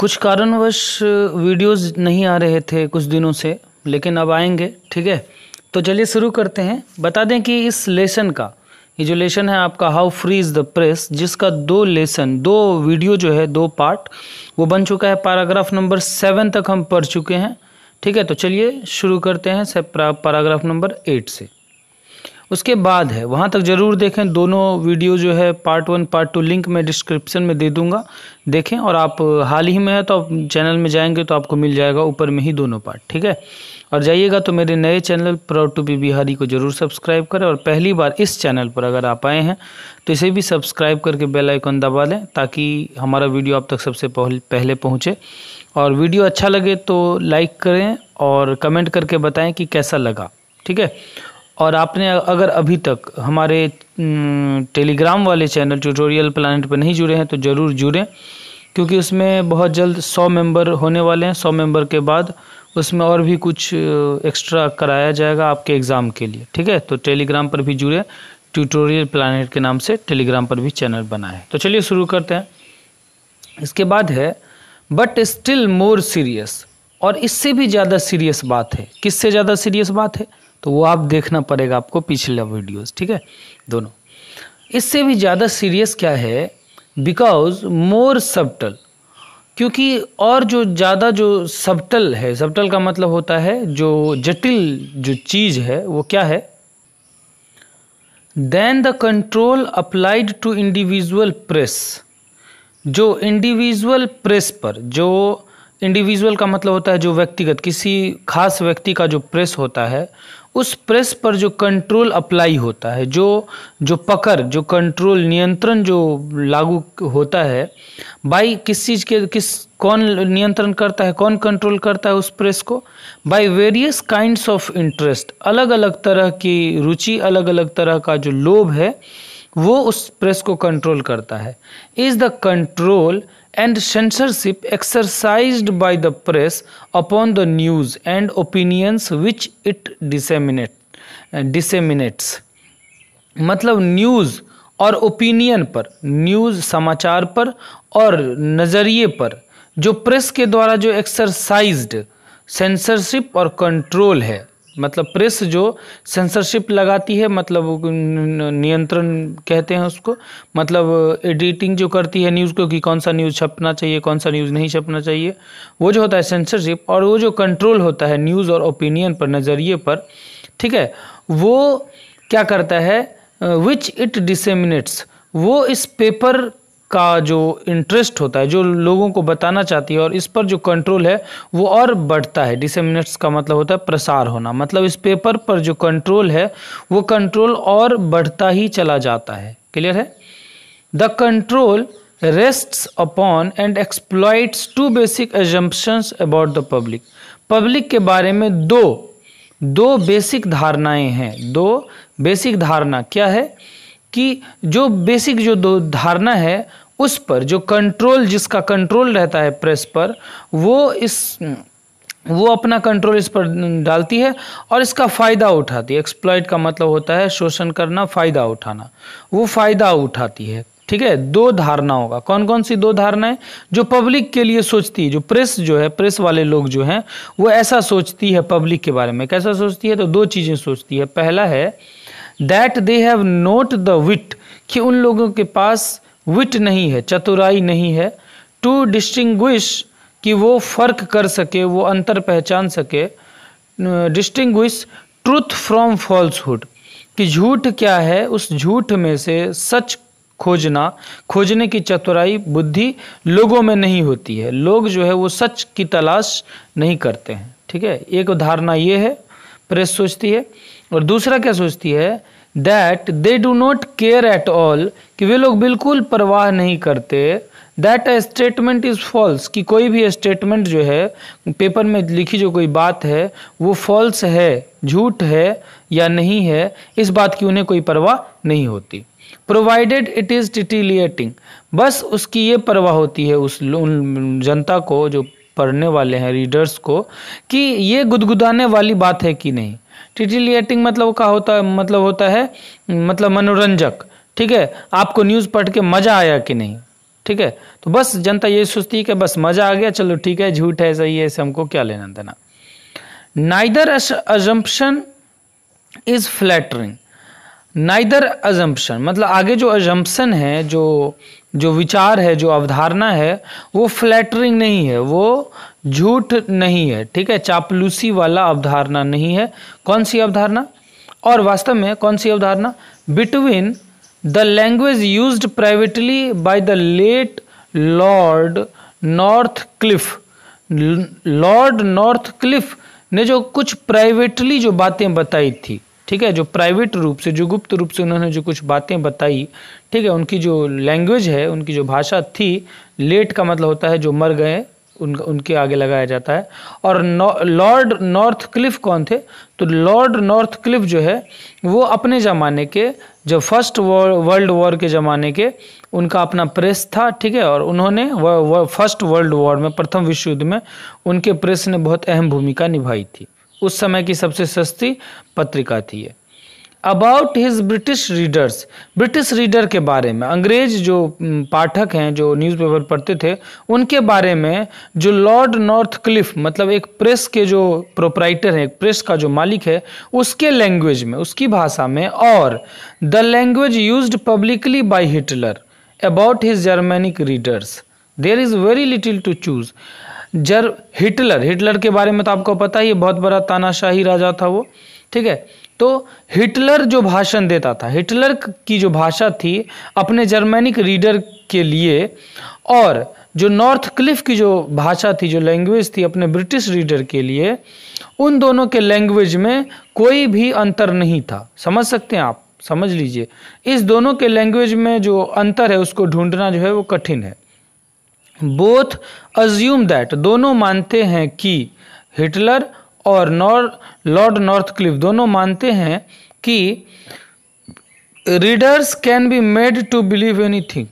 कुछ कारणवश वीडियोस नहीं आ रहे थे कुछ दिनों से लेकिन अब आएंगे ठीक है तो चलिए शुरू करते हैं बता दें कि इस लेसन का ये जो लेसन है आपका how free is the press जिसका दो लेसन दो वीडियो जो है दो पार्ट वो बन चुका है पैराग्राफ नंबर सेवन तक हम पढ़ चुके हैं ठीक है तो चलिए शुरू करते हैं पैराग्राफ नंबर एट से उसके बाद है वहाँ तक ज़रूर देखें दोनों वीडियो जो है part one part two link मैं डिस्क्रिप्शन में दे दूँगा देखें और आप हाल ही में है तो आप चैनल में जाएंगे तो आपको मिल जाएगा ऊपर में ही दोनों पार्ट ठीक है और जाइएगा तो मेरे नए channel proud to be Bihari को ज़रूर सब्सक्राइब करें और पहली बार इस चैनल पर अगर आप आए हैं तो इसे भी सब्सक्राइब करके बेल आइकन दबा लें ताकि हमारा वीडियो आप तक सबसे पहले पहुँचे और वीडियो अच्छा लगे तो लाइक करें और कमेंट करके बताएं कि कैसा लगा ठीक है और आपने अगर अभी तक हमारे टेलीग्राम वाले चैनल ट्यूटोरियल प्लानट पर नहीं जुड़े हैं तो ज़रूर जुड़ें क्योंकि उसमें बहुत जल्द सौ मेंबर होने वाले हैं सौ मेंबर के बाद उसमें और भी कुछ एक्स्ट्रा कराया जाएगा आपके एग्ज़ाम के लिए ठीक है तो टेलीग्राम पर भी जुड़े ट्यूटोरियल प्लानट के नाम से टेलीग्राम पर भी चैनल बना है तो चलिए शुरू करते हैं इसके बाद है बट स्टिल मोर सीरियस और इससे भी ज़्यादा सीरियस बात है किससे ज़्यादा सीरियस बात है तो वो आप देखना पड़ेगा आपको पिछले वीडियोस ठीक है दोनों इससे भी ज़्यादा सीरियस क्या है बिकॉज मोर सबटल क्योंकि और जो ज़्यादा जो सबटल है सबटल का मतलब होता है जो जटिल जो चीज़ है वो क्या है then the control applied to individual press जो इंडिविजुअल प्रेस पर जो इंडिविजुअल का मतलब होता है जो व्यक्तिगत किसी खास व्यक्ति का जो प्रेस होता है उस प्रेस पर जो कंट्रोल अप्लाई होता है जो जो पकड़ जो कंट्रोल नियंत्रण जो लागू होता है बाई किस चीज़ के किस कौन नियंत्रण करता है कौन कंट्रोल करता है उस प्रेस को by various kinds of interest अलग अलग तरह की रुचि अलग अलग तरह का जो लोभ है वो उस प्रेस को कंट्रोल करता है is the control and censorship exercised by the press upon the news and opinions which it disseminate, disseminates मतलब न्यूज़ और ओपिनियन पर न्यूज़ समाचार पर और नज़रिए पर जो प्रेस के द्वारा जो एक्सरसाइज्ड सेंसरशिप और कंट्रोल है मतलब प्रेस जो सेंसरशिप लगाती है मतलब नियंत्रण कहते हैं उसको मतलब एडिटिंग जो करती है न्यूज़ को कि कौन सा न्यूज़ छपना चाहिए कौन सा न्यूज़ नहीं छपना चाहिए वो जो होता है सेंसरशिप और वो जो कंट्रोल होता है न्यूज़ और ओपिनियन पर नज़रिए पर ठीक है वो क्या करता है विच इट डिसेमिनेट्स वो इस पेपर का जो इंटरेस्ट होता है जो लोगों को बताना चाहती है और इस पर जो कंट्रोल है वो और बढ़ता है डिसेमिनेट्स का मतलब होता है प्रसार होना मतलब इस पेपर पर जो कंट्रोल है वो कंट्रोल और बढ़ता ही चला जाता है क्लियर है the control rests upon and exploits two basic assumptions about the public public के बारे में दो दो बेसिक धारणाएं हैं दो बेसिक धारणा क्या है कि जो बेसिक जो दो धारणा है उस पर जो कंट्रोल जिसका कंट्रोल रहता है प्रेस पर वो इस वो अपना कंट्रोल इस पर डालती है और इसका फ़ायदा उठाती है एक्सप्लाइट का मतलब होता है शोषण करना फ़ायदा उठाना वो फ़ायदा उठाती है ठीक है दो धारणा होगा कौन कौन सी दो धारणाएं जो पब्लिक के लिए सोचती है जो प्रेस जो है प्रेस वाले लोग जो हैं वो ऐसा सोचती है पब्लिक के बारे में कैसा सोचती है तो दो चीज़ें सोचती है पहला है that they have not the wit कि उन लोगों के पास विट नहीं है चतुराई नहीं है टू डिस्टिंग्विश कि वो फ़र्क कर सके वो अंतर पहचान सके डिस्टिंग्विश ट्रूथ फ्रॉम फॉल्सहुड कि झूठ क्या है उस झूठ में से सच खोजना खोजने की चतुराई बुद्धि लोगों में नहीं होती है लोग जो है वो सच की तलाश नहीं करते हैं ठीक है एक धारणा ये है प्रेस सोचती है और दूसरा क्या सोचती है that they do not care at all कि वे लोग बिल्कुल परवाह नहीं करते that a statement is false कि कोई भी स्टेटमेंट जो है पेपर में लिखी जो कोई बात है वो फॉल्स है झूठ है या नहीं है इस बात की उन्हें कोई परवाह नहीं होती प्रोवाइडेड इट इज़ डिटिलिएटिंग बस उसकी ये परवाह होती है उस जनता को जो पढ़ने वाले हैं रीडर्स को कि ये गुदगुदाने वाली बात है कि नहीं टिटिलियटिंग मतलब का होता है मतलब होता है मतलब मनोरंजक ठीक है आपको न्यूज़ पढ़ के मज़ा आया कि नहीं ठीक है तो बस जनता ये सोचती है कि बस मज़ा आ गया चलो ठीक है झूठ है सही है ऐसे हमको क्या लेना देना neither assumption is flattering neither assumption मतलब आगे जो अजम्पन है जो जो विचार है जो अवधारणा है वो फ्लैटरिंग नहीं है वो झूठ नहीं है ठीक है चापलूसी वाला अवधारणा नहीं है कौन सी अवधारणा और वास्तव में कौन सी अवधारणा between the language use privately by the late lord Northcliffe lord Northcliffe ने जो कुछ प्राइवेटली जो बातें बताई थी ठीक है जो प्राइवेट रूप से जो गुप्त रूप से उन्होंने जो कुछ बातें बताई ठीक है उनकी जो लैंग्वेज है उनकी जो भाषा थी लेट का मतलब होता है जो मर गए उन उनके आगे लगाया जाता है और लॉर्ड नॉर्थ क्लिफ कौन थे तो लॉर्ड नॉर्थ क्लिफ जो है वो अपने ज़माने के जो फर्स्ट वर्ल्ड वॉर के ज़माने के उनका अपना प्रेस था ठीक है और उन्होंने फर्स्ट वर्ल्ड वॉर में प्रथम विश्व युद्ध में उनके प्रेस ने बहुत अहम भूमिका निभाई थी उस समय की सबसे सस्ती पत्रिका थी ये about his British readers British reader के बारे में अंग्रेज जो पाठक हैं जो न्यूज़पेपर पढ़ते थे उनके बारे में जो लॉर्ड नॉर्थ क्लिफ मतलब एक प्रेस के जो प्रोपराइटर है प्रेस का जो मालिक है उसके लैंग्वेज में उसकी भाषा में और the language use publicly by Hitler about his Germanic readers there is very little to choose जर हिटलर हिटलर के बारे में तो आपको पता ही बहुत बड़ा तानाशाही राजा था वो ठीक है तो हिटलर जो भाषण देता था हिटलर की जो भाषा थी अपने जर्मेनिक रीडर के लिए और जो नॉर्थ क्लिफ की जो भाषा थी जो लैंग्वेज थी अपने ब्रिटिश रीडर के लिए उन दोनों के लैंग्वेज में कोई भी अंतर नहीं था समझ सकते हैं आप समझ लीजिए इस दोनों के लैंग्वेज में जो अंतर है उसको ढूंढना जो है वो कठिन है बोथ अज्यूम दैट दोनों मानते हैं कि हिटलर और लॉर्ड नॉर्थ क्लिफ दोनों मानते हैं कि readers can be made to believe any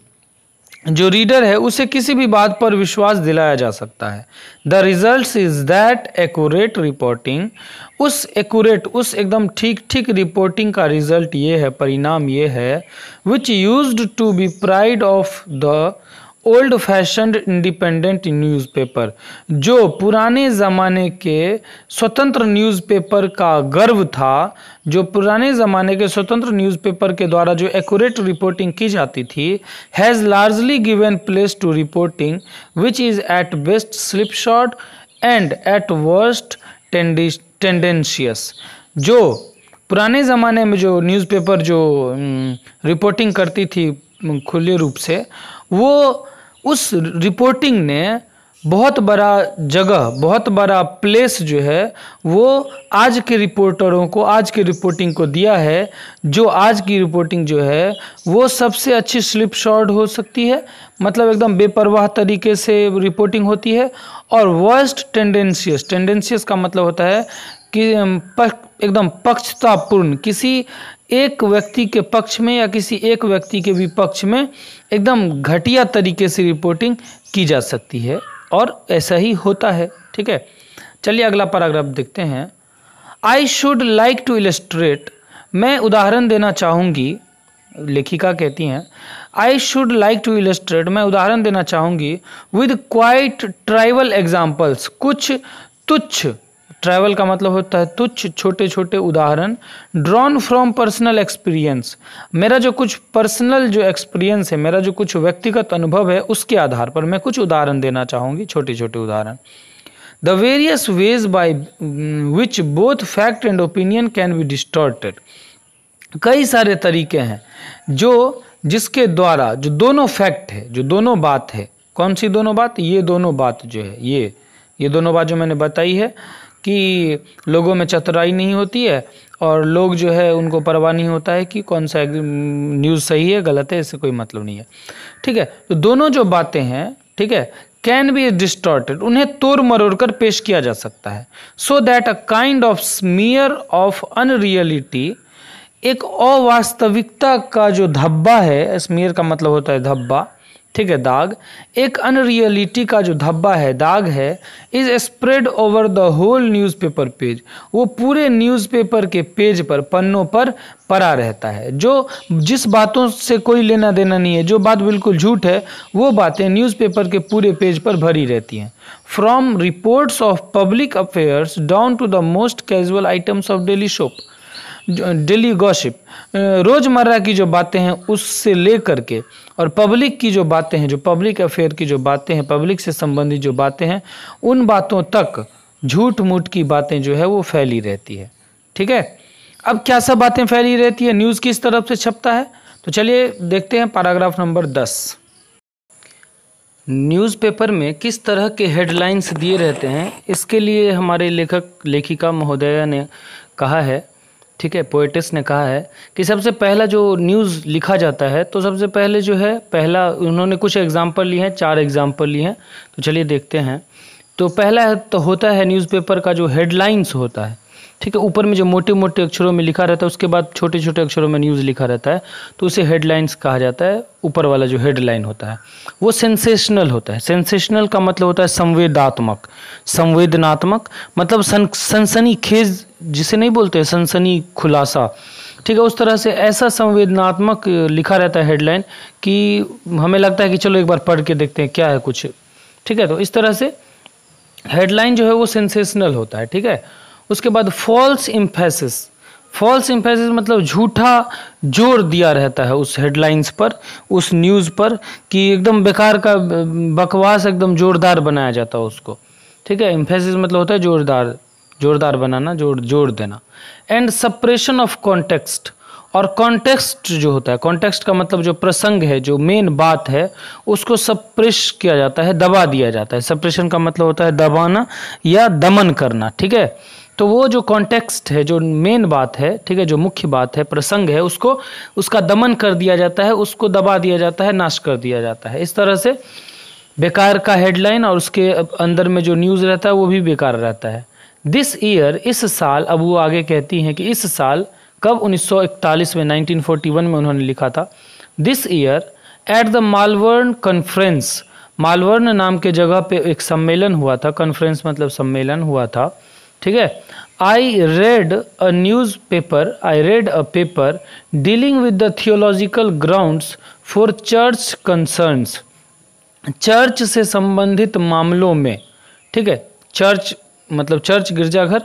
जो रीडर है उसे किसी भी बात पर विश्वास दिलाया जा सकता है the result is that accurate reporting उस एक्यूरेट उस एकदम ठीक ठीक रिपोर्टिंग का रिजल्ट ये है परिणाम ये है which use to be pride of the old fashion independent newspaper जो पुराने ज़माने के स्वतंत्र न्यूज़पेपर का गर्व था जो पुराने ज़माने के स्वतंत्र न्यूज़पेपर के द्वारा जो एक्यूरेट रिपोर्टिंग की जाती थी has largely given place to reporting which is at best slipshod and at worst tendentious जो पुराने ज़माने में जो न्यूज़पेपर जो रिपोर्टिंग हम्म, करती थी खुले रूप से वो उस रिपोर्टिंग ने बहुत बड़ा जगह बहुत बड़ा प्लेस जो है वो आज के रिपोर्टरों को आज के रिपोर्टिंग को दिया है जो आज की रिपोर्टिंग जो है वो सबसे अच्छी स्लिप शॉर्ट हो सकती है मतलब एकदम बेपरवाह तरीके से रिपोर्टिंग होती है और वर्स्ट टेंडेंशियस टेंडेंशियस का मतलब होता है कि एकदम पक्षतापूर्ण किसी एक व्यक्ति के पक्ष में या किसी एक व्यक्ति के विपक्ष में एकदम घटिया तरीके से रिपोर्टिंग की जा सकती है और ऐसा ही होता है ठीक है चलिए अगला पैराग्राफ देखते हैं I should like to illustrate मैं उदाहरण देना चाहूँगी लेखिका कहती हैं I should like to illustrate मैं उदाहरण देना चाहूँगी विद क्वाइट ट्राइवल एग्जाम्पल्स कुछ तुच्छ ट्रैवल का मतलब होता है तुच्छ छोटे छोटे उदाहरण ड्रॉन फ्रॉम पर्सनल एक्सपीरियंस मेरा जो कुछ पर्सनल जो एक्सपीरियंस है मेरा जो कुछ व्यक्तिगत अनुभव है उसके आधार पर मैं कुछ उदाहरण देना चाहूँगी छोटे छोटे उदाहरण the various ways by which both fact and opinion can be distorted कई सारे तरीके हैं जो जिसके द्वारा जो दोनों फैक्ट है जो दोनों बात है कौन सी दोनों बात ये दोनों बात जो है ये ये दोनों बात जो मैंने बताई है कि लोगों में चतुराई नहीं होती है और लोग जो है उनको परवाह नहीं होता है कि कौन सा न्यूज़ सही है गलत है इससे कोई मतलब नहीं है ठीक है तो दोनों जो बातें हैं ठीक है कैन बी डिस्टॉर्टेड उन्हें तोड़ मरोड़ कर पेश किया जा सकता है so that a kind of smear of unreality एक अवास्तविकता का जो धब्बा है स्मीयर का मतलब होता है धब्बा ठीक है दाग एक अनरियलिटी का जो धब्बा है दाग है is spread over the whole newspaper page वो पूरे न्यूज़पेपर के पेज पर पन्नों पर पड़ा रहता है जो जिस बातों से कोई लेना देना नहीं है जो बात बिल्कुल झूठ है वो बातें न्यूज़पेपर के पूरे पेज पर भरी रहती हैं from reports of public affairs down to the most casual items of daily shop daily gossip रोज़मर्रा की जो बातें हैं उससे लेकर के और पब्लिक की जो बातें हैं जो पब्लिक अफेयर की जो बातें हैं पब्लिक से संबंधित जो बातें हैं उन बातों तक झूठ मूठ की बातें जो है वो फैली रहती है ठीक है अब क्या सब बातें फैली रहती है न्यूज़ किस तरफ से छपता है तो चलिए देखते हैं पैराग्राफ नंबर दस न्यूज़पेपर में किस तरह के हेडलाइंस दिए रहते हैं इसके लिए हमारे लेखक लेखिका महोदया ने कहा है ठीक है पोइटिस ने कहा है कि सबसे पहला जो न्यूज़ लिखा जाता है तो सबसे पहले जो है पहला उन्होंने कुछ एग्जाम्पल लिए हैं चार एग्जाम्पल लिए हैं तो चलिए देखते हैं तो पहला है, तो होता है न्यूज़पेपर का जो हेडलाइंस होता है ठीक है ऊपर में जो मोटे मोटे अक्षरों में लिखा रहता है उसके बाद छोटे छोटे अक्षरों में न्यूज़ लिखा रहता है तो उसे हेडलाइंस कहा जाता है ऊपर वाला जो हेडलाइन होता है वो सेंसेशनल होता है सेंसेशनल का मतलब होता है संवेदात्मक संवेदनात्मक मतलब सन सनसनी खेज जिसे नहीं बोलते सनसनी खुलासा ठीक है उस तरह से ऐसा संवेदनात्मक लिखा रहता है हेडलाइन कि हमें लगता है कि चलो एक बार पढ़ के देखते हैं क्या है कुछ ठीक है तो इस तरह से हेडलाइन जो है वो सेंसेशनल होता है ठीक है उसके बाद फॉल्स इम्फेसिस फॉल्स इम्फेसिस मतलब झूठा जोर दिया रहता है उस हेडलाइंस पर उस न्यूज़ पर कि एकदम बेकार का बकवास एकदम जोरदार बनाया जाता है उसको ठीक है इम्फेसिस मतलब होता है जोरदार जोरदार बनाना जोर जोर देना एंड सप्रेशन ऑफ कॉन्टेक्स्ट और कॉन्टेक्स्ट जो होता है कॉन्टेक्स्ट का मतलब जो प्रसंग है जो मेन बात है उसको सप्रेश किया जाता है दबा दिया जाता है सप्रेशन का मतलब होता है दबाना या दमन करना ठीक है तो वो जो कॉन्टेक्स्ट है जो मेन बात है ठीक है जो मुख्य बात है प्रसंग है उसको उसका दमन कर दिया जाता है उसको दबा दिया जाता है नाश कर दिया जाता है इस तरह से बेकार का हेडलाइन और उसके अंदर में जो न्यूज़ रहता है वो भी बेकार रहता है दिस ईयर इस साल अब वो आगे कहती हैं कि इस साल कब 1941 में 1941 में उन्होंने लिखा था this year at the Malvern conference Malvern नाम के जगह पे एक सम्मेलन हुआ था कॉन्फ्रेंस मतलब सम्मेलन हुआ था ठीक है I read a newspaper I read a paper dealing with the theological grounds for church concerns church से संबंधित मामलों में ठीक है चर्च मतलब चर्च गिरजाघर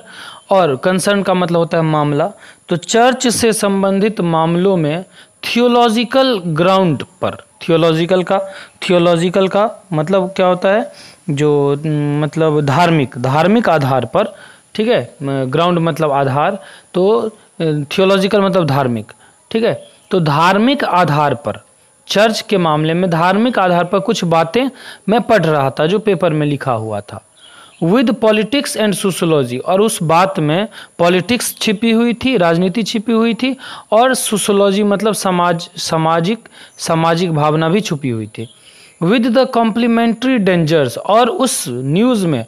और कंसर्न का मतलब होता है मामला तो चर्च से संबंधित मामलों में थियोलॉजिकल ग्राउंड पर थियोलॉजिकल का थियोलॉजिकल का मतलब क्या होता है जो मतलब धार्मिक धार्मिक आधार पर ठीक है ग्राउंड मतलब आधार तो थियोलॉजिकल मतलब धार्मिक ठीक है तो धार्मिक आधार पर चर्च के मामले में धार्मिक आधार पर कुछ बातें मैं पढ़ रहा था जो पेपर में लिखा हुआ था विद पॉलिटिक्स एंड सोशोलॉजी और उस बात में पॉलिटिक्स छिपी हुई थी राजनीति छिपी हुई थी और सोशोलॉजी मतलब समाज सामाजिक सामाजिक भावना भी छुपी हुई थी विद द कॉम्प्लीमेंट्री डेंजर्स और उस न्यूज़ में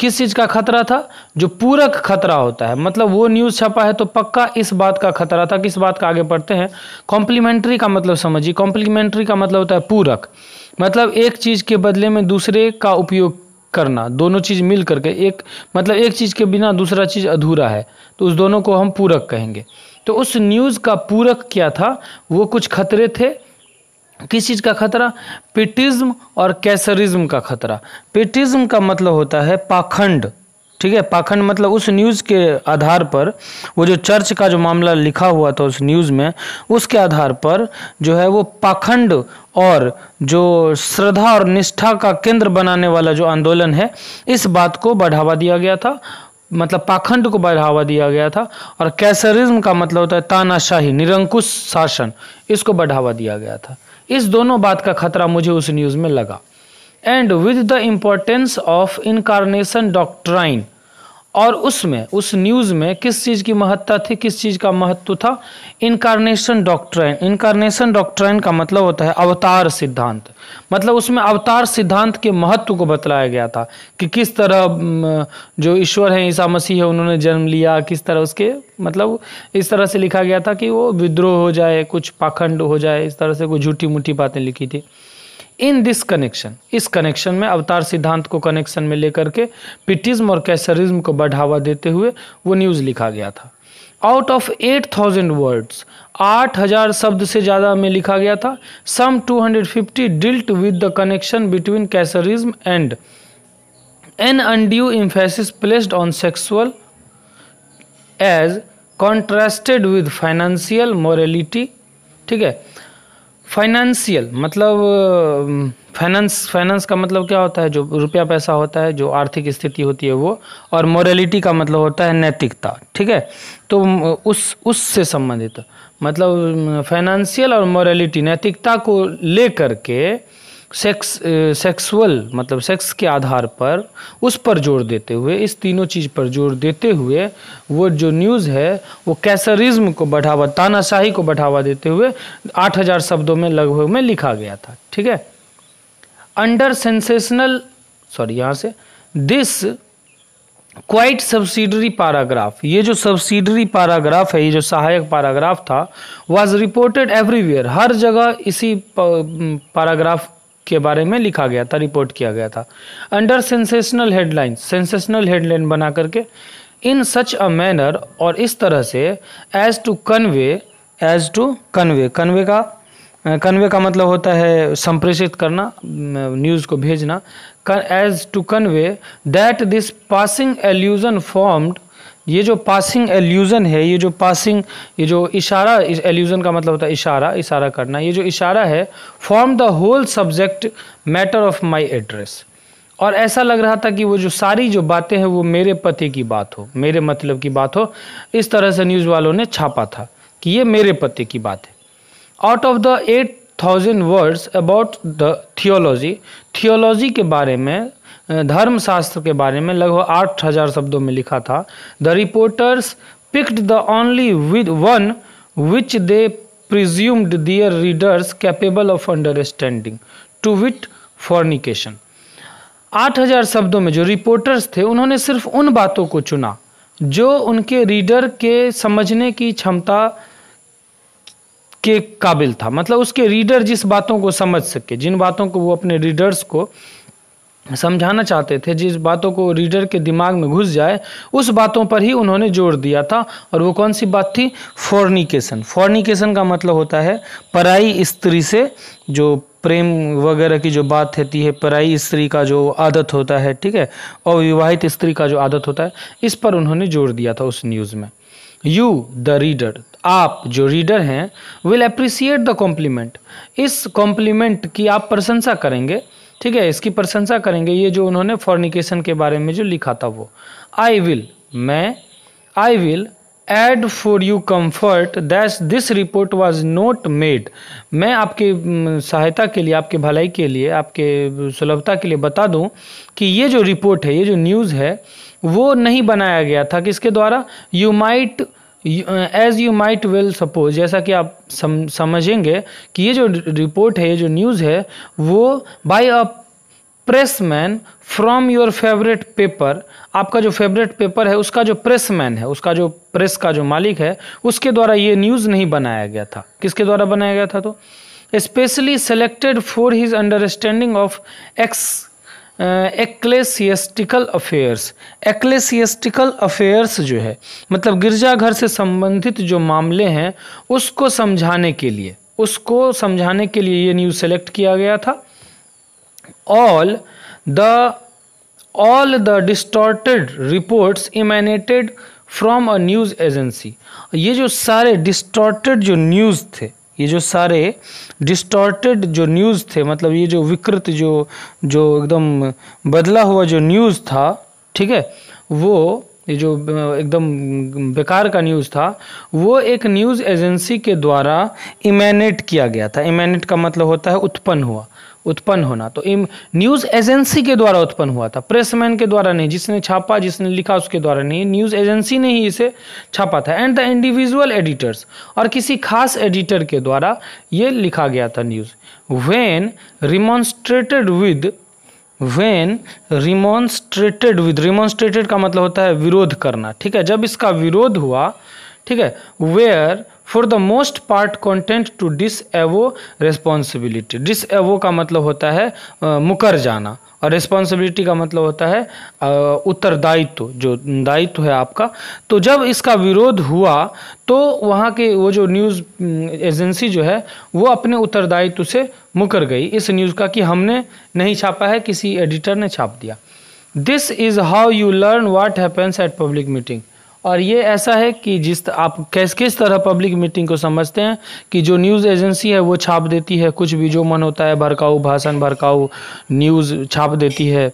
किस चीज़ का खतरा था जो पूरक खतरा होता है मतलब वो न्यूज़ छपा है तो पक्का इस बात का खतरा था किस बात का आगे पढ़ते हैं कॉम्प्लीमेंट्री का मतलब समझिए कॉम्प्लीमेंट्री का मतलब होता है पूरक मतलब एक चीज़ के बदले में दूसरे का उपयोग करना दोनों चीज़ मिल करके एक मतलब एक चीज़ के बिना दूसरा चीज़ अधूरा है तो उस दोनों को हम पूरक कहेंगे तो उस न्यूज़ का पूरक क्या था वो कुछ खतरे थे किस चीज़ का खतरा पिटिज्म और कैसरिज्म का खतरा पिटिज्म का मतलब होता है पाखंड ठीक है पाखंड मतलब उस न्यूज़ के आधार पर वो जो चर्च का जो मामला लिखा हुआ था उस न्यूज़ में उसके आधार पर जो है वो पाखंड और जो श्रद्धा और निष्ठा का केंद्र बनाने वाला जो आंदोलन है इस बात को बढ़ावा दिया गया था मतलब पाखंड को बढ़ावा दिया गया था और कैसरिज्म का मतलब होता है तानाशाही निरंकुश शासन इसको बढ़ावा दिया गया था इस दोनों बात का खतरा मुझे उस न्यूज़ में लगा and with the importance of incarnation doctrine और उसमें उस न्यूज़ में किस चीज़ की महत्ता थी किस चीज़ का महत्व था इनकारनेशन डॉक्ट्राइन इनकारनेशन डॉक्ट्राइन का मतलब होता है अवतार सिद्धांत मतलब उसमें अवतार सिद्धांत के महत्व को बतलाया गया था कि किस तरह जो ईश्वर हैं ईसा मसीह है उन्होंने जन्म लिया किस तरह उसके मतलब इस तरह से लिखा गया था कि वो विद्रोह हो जाए कुछ पाखंड हो जाए इस तरह से कोई झूठी मूठी बातें लिखी थी इन दिस कनेक्शन इस कनेक्शन में अवतार सिद्धांत को कनेक्शन में लेकर के पिटिज्म और कैसरिज्म को बढ़ावा देते हुए वो न्यूज़ लिखा गया था out of eight thousand words आठ हजार शब्द से ज़्यादा में लिखा गया था some two hundred fifty dealt with the connection between Caesarism and an undue emphasis placed on sexual as contrasted with financial morality ठीक है फाइनेंशियल मतलब फाइनेंस फाइनेंस का मतलब क्या होता है जो रुपया पैसा होता है जो आर्थिक स्थिति होती है वो और मोरलिटी का मतलब होता है नैतिकता ठीक है तो उस उससे संबंधित मतलब फाइनेंशियल और मोरलिटी नैतिकता को लेकर के सेक्स सेक्सुअल मतलब सेक्स के आधार पर उस पर जोर देते हुए इस तीनों चीज़ पर जोर देते हुए वो जो न्यूज़ है वो कैसरिज्म को बढ़ावा तानाशाही को बढ़ावा देते हुए 8000 शब्दों में लगभग में लिखा गया था ठीक है अंडर सेंसेशनल सॉरी यहाँ से दिस क्वाइट सब्सिडरी पैराग्राफ ये जो सब्सिडरी पैराग्राफ है ये जो सहायक पैराग्राफ था वाज रिपोर्टेड एवरीवेयर हर जगह इसी पैराग्राफ के बारे में लिखा गया था रिपोर्ट किया गया था under sensational headline sensational headline बना करके इन सच अ मैनर और इस तरह से as to convey as to convey convey का कन्वे का मतलब होता है संप्रेषित करना न्यूज़ को भेजना as to convey that this passing allusion formed ये जो पासिंग एल्यूज़न है ये जो पासिंग ये जो इशारा एल्यूज़न का मतलब होता है इशारा इशारा करना ये जो इशारा है form the whole subject matter of my address और ऐसा लग रहा था कि वो जो सारी जो बातें हैं वो मेरे पते की बात हो मेरे मतलब की बात हो इस तरह से न्यूज़ वालों ने छापा था कि ये मेरे पते की बात है out of the eight thousand words about the theology theology के बारे में धर्मशास्त्र के बारे में लगभग आठ हजार शब्दों में लिखा था the reporters picked the only with one which they presumed their readers capable of understanding to wit fornication आठ हजार शब्दों में जो रिपोर्टर्स थे उन्होंने सिर्फ उन बातों को चुना जो उनके रीडर के समझने की क्षमता के काबिल था मतलब उसके रीडर जिस बातों को समझ सके जिन बातों को वो अपने रीडर्स को समझाना चाहते थे जिस बातों को रीडर के दिमाग में घुस जाए उस बातों पर ही उन्होंने जोर दिया था और वो कौन सी बात थी फॉर्निकेशन फॉर्निकेशन का मतलब होता है पराई स्त्री से जो प्रेम वगैरह की जो बात रहती है पराई स्त्री का जो आदत होता है ठीक है अविवाहित स्त्री का जो आदत होता है इस पर उन्होंने जोर दिया था उस न्यूज़ में यू द रीडर आप जो रीडर हैं विल अप्रिसिएट द कॉम्प्लीमेंट इस कॉम्प्लीमेंट की आप प्रशंसा करेंगे ठीक है इसकी प्रशंसा करेंगे ये जो उन्होंने फॉर्निकेशन के बारे में जो लिखा था वो आई विल मैं I will add for you comfort that's this report was not made मैं आपके सहायता के लिए आपके भलाई के लिए आपके सुलभता के लिए बता दूं कि ये जो रिपोर्ट है ये जो न्यूज़ है वो नहीं बनाया गया था किसके द्वारा you might as you might well suppose जैसा कि आप सम, समझेंगे कि ये जो रिपोर्ट है ये जो न्यूज़ है वो by a pressman from your favourite paper आपका जो फेवरेट पेपर है उसका जो प्रेसमैन है उसका जो प्रेस का जो मालिक है उसके द्वारा ये न्यूज़ नहीं बनाया गया था किसके द्वारा बनाया गया था तो specially selected for his understanding of ex ecclesiastical affairs ecclesiastical affairs जो है मतलब गिरजाघर से संबंधित जो मामले हैं उसको समझाने के लिए उसको समझाने के लिए ये न्यूज़ सेलेक्ट किया गया था all the all the distorted reports emanated from a news agency ये जो सारे डिस्टॉर्टेड जो न्यूज़ थे ये जो सारे डिस्टॉर्टेड जो न्यूज़ थे मतलब ये जो विकृत जो जो एकदम बदला हुआ जो न्यूज़ था ठीक है वो ये जो एकदम बेकार का न्यूज़ था वो एक न्यूज़ एजेंसी के द्वारा इमेनेट किया गया था इमेनेट का मतलब होता है उत्पन्न हुआ उत्पन्न होना तो न्यूज एजेंसी के द्वारा उत्पन्न हुआ था प्रेसमैन के द्वारा नहीं जिसने छापा जिसने लिखा उसके द्वारा नहीं न्यूज एजेंसी ने ही इसे छापा था एंड द इंडिविजुअल एडिटर्स और किसी खास एडिटर के द्वारा ये लिखा गया था news when remonstrated with when remonstrated with remonstrated का मतलब होता है विरोध करना ठीक है जब इसका विरोध हुआ ठीक है were for the most part content to disavow responsibility disavow का मतलब होता है आ, मुकर जाना और रेस्पॉन्सिबिलिटी का मतलब होता है उत्तरदायित्व जो दायित्व है आपका तो जब इसका विरोध हुआ तो वहाँ के वो जो न्यूज़ एजेंसी जो है वो अपने उत्तरदायित्व से मुकर गई इस न्यूज़ का कि हमने नहीं छापा है किसी एडिटर ने छाप दिया this is how you learn what happens at public meeting और ये ऐसा है कि जिस आप किस किस तरह पब्लिक मीटिंग को समझते हैं कि जो न्यूज़ एजेंसी है वो छाप देती है कुछ भी जो मन होता है भड़काऊ भाषण भड़काऊ न्यूज़ छाप देती है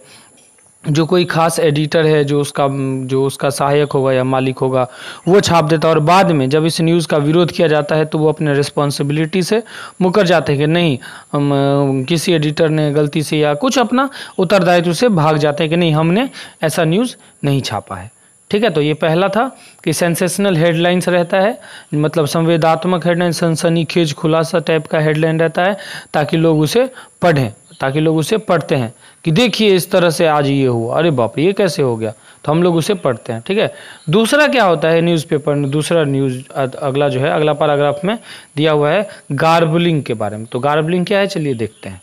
जो कोई खास एडिटर है जो उसका जो उसका सहायक होगा या मालिक होगा वो छाप देता है और बाद में जब इस न्यूज़ का विरोध किया जाता है तो वो अपने रिस्पॉन्सिबिलिटी से मुकर जाते हैं कि नहीं हम किसी एडिटर ने गलती से या कुछ अपना उत्तरदायित्व से भाग जाते हैं कि नहीं हमने ऐसा न्यूज़ नहीं छापा है ठीक है तो ये पहला था कि सेंसेशनल हेडलाइंस रहता है मतलब संवेदात्मक हेडलाइन सनसनीखेज खुलासा टाइप का हेडलाइन रहता है ताकि लोग उसे पढ़ें ताकि लोग उसे पढ़ते हैं कि देखिए इस तरह से आज ये हुआ अरे बाप ये कैसे हो गया तो हम लोग उसे पढ़ते हैं ठीक है दूसरा क्या होता है न्यूज़पेपर में दूसरा न्यूज़ अगला जो है अगला पैराग्राफ में दिया हुआ है गार्बलिंग के बारे में तो गार्बलिंग क्या है चलिए देखते हैं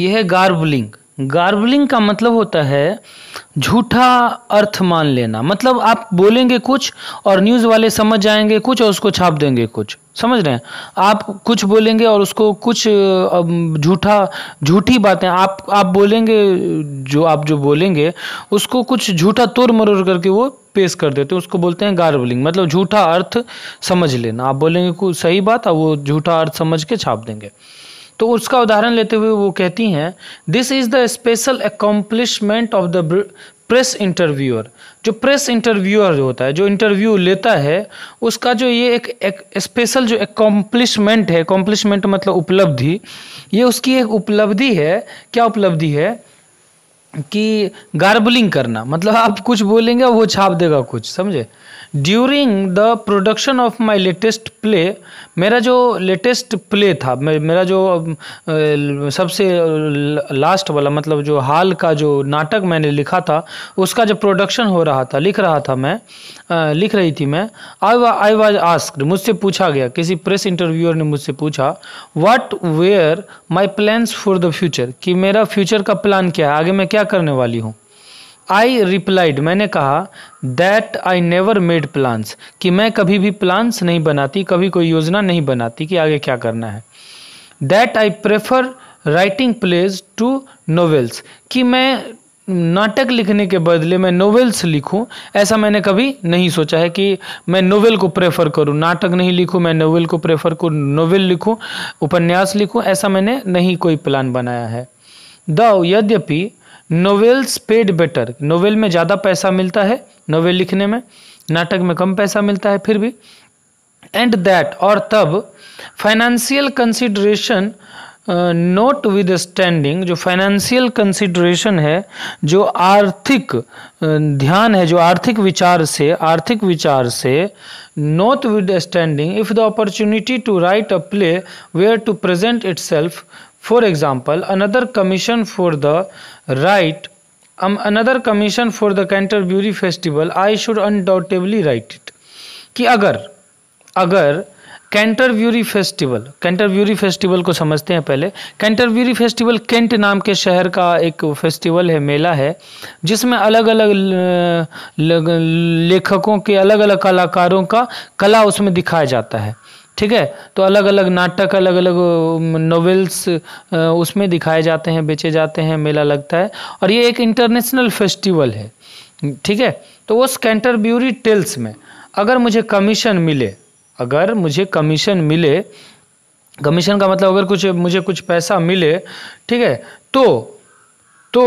यह है गार्बलिंग गार्बलिंग का मतलब होता है झूठा अर्थ मान लेना मतलब आप बोलेंगे कुछ और न्यूज़ वाले समझ जाएंगे कुछ और उसको छाप देंगे कुछ समझ रहे हैं आप कुछ बोलेंगे और उसको कुछ झूठा झूठी बातें आप आप बोलेंगे जो आप जो बोलेंगे उसको कुछ झूठा तोड़ मरोड़ करके वो पेश कर देते हैं उसको बोलते हैं गार्बलिंग मतलब झूठा अर्थ समझ लेना आप बोलेंगे कुछ सही बात और वो झूठा अर्थ समझ के छाप देंगे तो उसका उदाहरण लेते हुए वो कहती हैं this is the special accomplishment of the press interviewer जो प्रेस इंटरव्यूअर होता है जो इंटरव्यू लेता है उसका जो ये एक, एक स्पेशल जो अकम्पलिशमेंट है अकम्पलिशमेंट मतलब उपलब्धि ये उसकी एक उपलब्धि है क्या उपलब्धि है कि गार्बलिंग करना मतलब आप कुछ बोलेंगे वो छाप देगा कुछ समझे during the production of my latest play मेरा जो लेटेस्ट प्ले था मेरा जो सबसे लास्ट वाला मतलब जो हाल का जो नाटक मैंने लिखा था उसका जो प्रोडक्शन हो रहा था लिख रहा था मैं लिख रही थी मैं आई आई वॉज आस्क मुझसे पूछा गया किसी प्रेस इंटरव्यूअर ने मुझसे पूछा what were my plans for the future कि मेरा फ्यूचर का प्लान क्या है आगे मैं क्या करने वाली हूँ आई रिप्लाइड मैंने कहा that I never made plans कि मैं कभी भी प्लान्स नहीं बनाती कभी कोई योजना नहीं बनाती कि आगे क्या करना है that I prefer writing plays to novels कि मैं नाटक लिखने के बदले मैं नोवेल्स लिखूं ऐसा मैंने कभी नहीं सोचा है कि मैं नोवेल को प्रेफर करूं नाटक नहीं लिखूं मैं नोवेल को प्रेफर करूं नोवेल लिखूं उपन्यास लिखूं ऐसा मैंने नहीं कोई प्लान बनाया है द यद्यपि नोवेल्स पेड बेटर नोवेल में ज़्यादा पैसा मिलता है नोवेल लिखने में नाटक में कम पैसा मिलता है फिर भी एंड दैट और तब financial consideration notwithstanding जो फाइनेंशियल कंसिडरेशन है जो आर्थिक ध्यान है जो आर्थिक विचार से आर्थिक विचार से notwithstanding if the opportunity to write a play were to present self for example another commission for the write um, another commission for the Canterbury festival, I should undoubtedly write it. कि अगर अगर कैंटरब्यूरी festival कैंटरब्यूरी festival को समझते हैं पहले कैंटरव्यूरी festival Kent नाम के शहर का एक फेस्टिवल है मेला है जिसमें अलग अलग लेखकों के अलग अलग कलाकारों का कला उसमें दिखाया जाता है ठीक है तो अलग अलग नाटक अलग अलग नॉवेल्स उसमें दिखाए जाते हैं बेचे जाते हैं मेला लगता है और ये एक इंटरनेशनल फेस्टिवल है ठीक है तो उस कैंटरब्यूरी टेल्स में अगर मुझे कमीशन मिले अगर मुझे कमीशन मिले कमीशन का मतलब अगर कुछ मुझे कुछ पैसा मिले ठीक है तो तो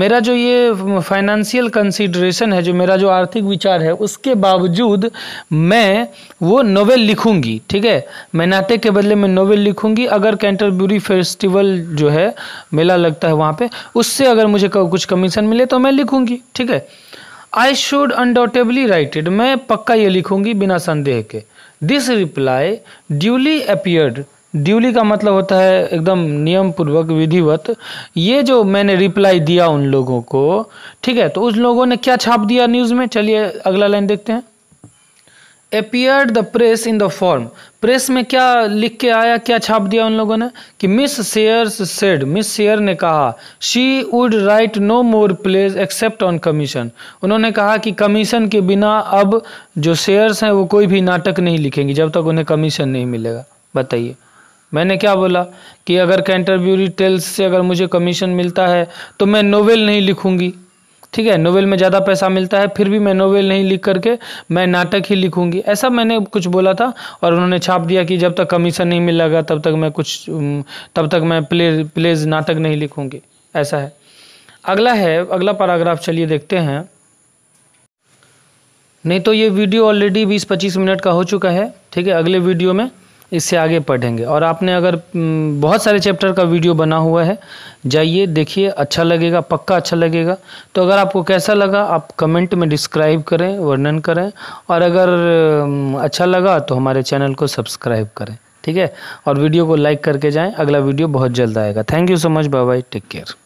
मेरा जो ये फाइनेंशियल कंसिड्रेशन है जो मेरा जो आर्थिक विचार है उसके बावजूद मैं वो नोवेल लिखूंगी ठीक है मैं नाते के बदले में नोवेल लिखूंगी अगर कैंटरब्यूरी फेस्टिवल जो है मेला लगता है वहाँ पे उससे अगर मुझे कुछ कमीशन मिले तो मैं लिखूंगी ठीक है आई शुड अनडाउटेबली राइटेड मैं पक्का ये लिखूंगी बिना संदेह के this reply duly appeared duly का मतलब होता है एकदम नियम पूर्वक विधिवत ये जो मैंने रिप्लाई दिया उन लोगों को ठीक है तो उस लोगों ने क्या छाप दिया न्यूज़ में चलिए अगला लाइन देखते हैं appear the press in the form press में क्या लिख के आया क्या छाप दिया उन लोगों ने कि Miss Shaw said Miss Shaw ने कहा she would write no more plays except on commission उन्होंने कहा कि कमीशन के बिना अब जो शेयर्स हैं वो कोई भी नाटक नहीं लिखेंगी जब तक उन्हें कमीशन नहीं मिलेगा बताइए मैंने क्या बोला कि अगर कैंटरब्यूरी टेल्स से अगर मुझे कमीशन मिलता है तो मैं नोवेल नहीं लिखूंगी ठीक है नोवेल में ज़्यादा पैसा मिलता है फिर भी मैं नोवेल नहीं लिख करके मैं नाटक ही लिखूंगी ऐसा मैंने कुछ बोला था और उन्होंने छाप दिया कि जब तक कमीशन नहीं मिलेगा तब तक मैं कुछ तब तक मैं प्ले प्लेज नाटक नहीं लिखूंगी ऐसा है अगला है अगला पैराग्राफ चलिए देखते हैं नहीं तो ये वीडियो ऑलरेडी बीस पच्चीस मिनट का हो चुका है ठीक है अगले वीडियो में इससे आगे पढ़ेंगे और आपने अगर हम्म, बहुत सारे चैप्टर का वीडियो बना हुआ है जाइए देखिए अच्छा लगेगा पक्का अच्छा लगेगा तो अगर आपको कैसा लगा आप कमेंट में डिस्क्राइब करें वर्णन करें और अगर हम्म, अच्छा लगा तो हमारे चैनल को सब्सक्राइब करें ठीक है और वीडियो को लाइक करके जाएं अगला वीडियो बहुत जल्द आएगा thank you so much bye bye take care